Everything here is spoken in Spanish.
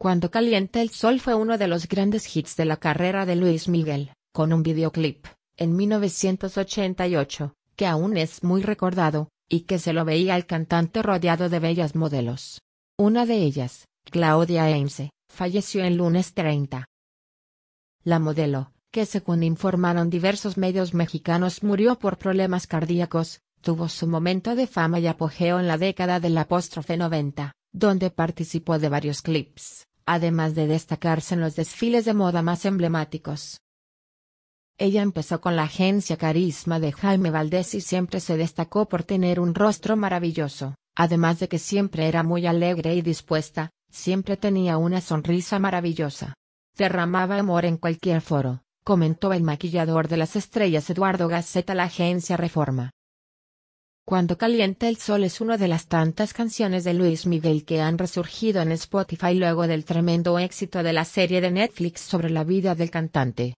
Cuando caliente el sol fue uno de los grandes hits de la carrera de Luis Miguel, con un videoclip, en 1988, que aún es muy recordado, y que se lo veía al cantante rodeado de bellas modelos. Una de ellas, Claudia Eimse, falleció el lunes 30. La modelo, que según informaron diversos medios mexicanos murió por problemas cardíacos, tuvo su momento de fama y apogeo en la década del apóstrofe 90, donde participó de varios clips además de destacarse en los desfiles de moda más emblemáticos. Ella empezó con la agencia Carisma de Jaime Valdés y siempre se destacó por tener un rostro maravilloso, además de que siempre era muy alegre y dispuesta, siempre tenía una sonrisa maravillosa. Derramaba amor en cualquier foro, comentó el maquillador de las estrellas Eduardo Gaceta la agencia Reforma. Cuando calienta el sol es una de las tantas canciones de Luis Miguel que han resurgido en Spotify luego del tremendo éxito de la serie de Netflix sobre la vida del cantante.